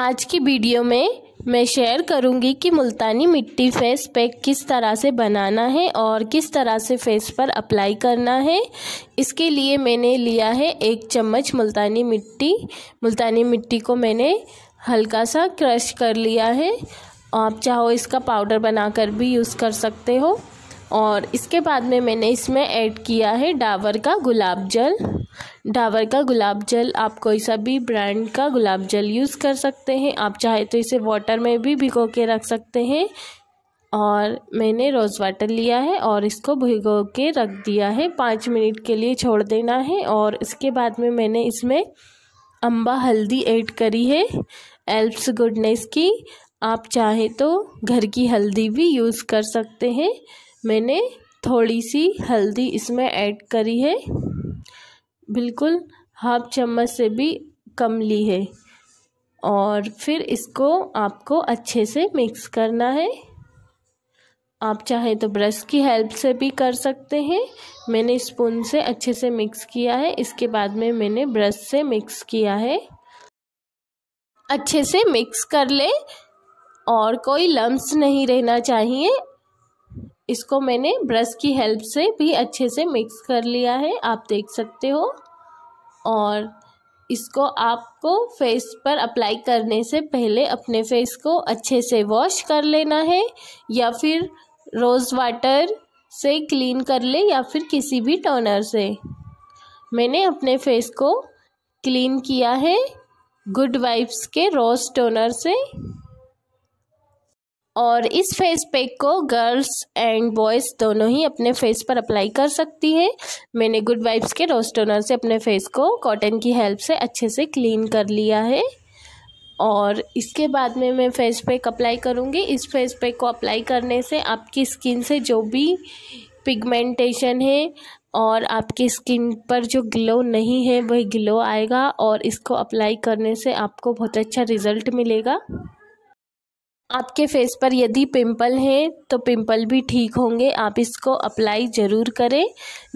आज की वीडियो में मैं शेयर करूंगी कि मुल्तानी मिट्टी फेस पैक किस तरह से बनाना है और किस तरह से फेस पर अप्लाई करना है इसके लिए मैंने लिया है एक चम्मच मुल्तानी मिट्टी मुल्तानी मिट्टी को मैंने हल्का सा क्रश कर लिया है आप चाहो इसका पाउडर बनाकर भी यूज़ कर सकते हो और इसके बाद में मैंने इसमें ऐड किया है डाबर का गुलाब जल डाबर का गुलाब जल आप कोई सा भी ब्रांड का गुलाब जल यूज़ कर सकते हैं आप चाहे तो इसे वाटर में भी भिगो के रख सकते हैं और मैंने रोज़ वाटर लिया है और इसको भिगो के रख दिया है पाँच मिनट के लिए छोड़ देना है और इसके बाद में मैंने इसमें अम्बा हल्दी ऐड करी है एल्प्स गुडनेस की आप चाहे तो घर की हल्दी भी यूज़ कर सकते हैं मैंने थोड़ी सी हल्दी इसमें ऐड करी है बिल्कुल हाफ चम्मच से भी कम ली है और फिर इसको आपको अच्छे से मिक्स करना है आप चाहे तो ब्रश की हेल्प से भी कर सकते हैं मैंने स्पून से अच्छे से मिक्स किया है इसके बाद में मैंने ब्रश से मिक्स किया है अच्छे से मिक्स कर ले और कोई लम्स नहीं रहना चाहिए इसको मैंने ब्रश की हेल्प से भी अच्छे से मिक्स कर लिया है आप देख सकते हो और इसको आपको फेस पर अप्लाई करने से पहले अपने फेस को अच्छे से वॉश कर लेना है या फिर रोज़ वाटर से क्लीन कर ले या फिर किसी भी टोनर से मैंने अपने फेस को क्लीन किया है गुड वाइब्स के रोज़ टोनर से और इस फेस पैक को गर्ल्स एंड बॉयज़ दोनों ही अपने फेस पर अप्लाई कर सकती है मैंने गुड वाइब्स के रोस्टोनर से अपने फेस को कॉटन की हेल्प से अच्छे से क्लीन कर लिया है और इसके बाद में मैं फेस पैक अप्लाई करूँगी इस फेस पैक को अप्लाई करने से आपकी स्किन से जो भी पिगमेंटेशन है और आपकी स्किन पर जो ग्लो नहीं है वही ग्लो आएगा और इसको अप्लाई करने से आपको बहुत अच्छा रिज़ल्ट मिलेगा आपके फेस पर यदि पिंपल है तो पिंपल भी ठीक होंगे आप इसको अप्लाई ज़रूर करें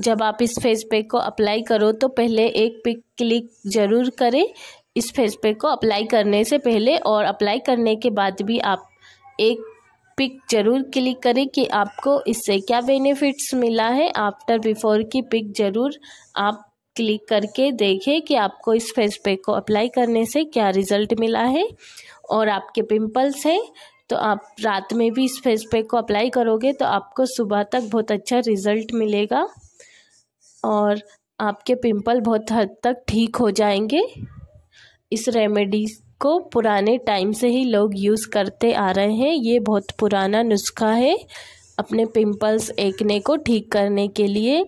जब आप इस फेस पैक को अप्लाई करो तो पहले एक पिक क्लिक ज़रूर करें इस फेस पैक को अप्लाई करने से पहले और अप्लाई करने के बाद भी आप एक पिक ज़रूर क्लिक करें कि आपको इससे क्या बेनिफिट्स मिला है आफ्टर बिफोर की पिक ज़रूर आप क्लिक करके देखें कि आपको इस फेस पैक को अप्लाई करने से क्या रिज़ल्ट मिला है और आपके पिंपल्स हैं तो आप रात में भी इस फेस पैक को अप्लाई करोगे तो आपको सुबह तक बहुत अच्छा रिज़ल्ट मिलेगा और आपके पिंपल बहुत हद तक ठीक हो जाएंगे इस रेमेडी को पुराने टाइम से ही लोग यूज़ करते आ रहे हैं ये बहुत पुराना नुस्खा है अपने पिंपल्स एकने को ठीक करने के लिए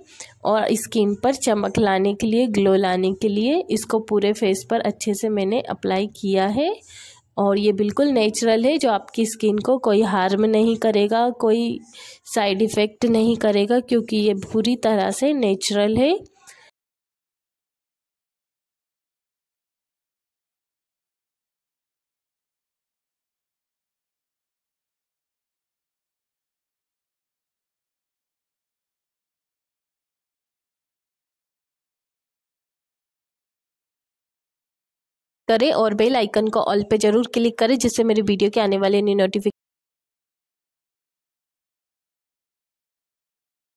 और स्किन पर चमक लाने के लिए ग्लो लाने के लिए इसको पूरे फेस पर अच्छे से मैंने अप्लाई किया है और ये बिल्कुल नेचुरल है जो आपकी स्किन को कोई हार्म नहीं करेगा कोई साइड इफ़ेक्ट नहीं करेगा क्योंकि ये पूरी तरह से नेचुरल है करें और बेल आइकन को ऑल पे जरूर क्लिक करें जिससे मेरे वीडियो के आने वाले नोटिफिकेशन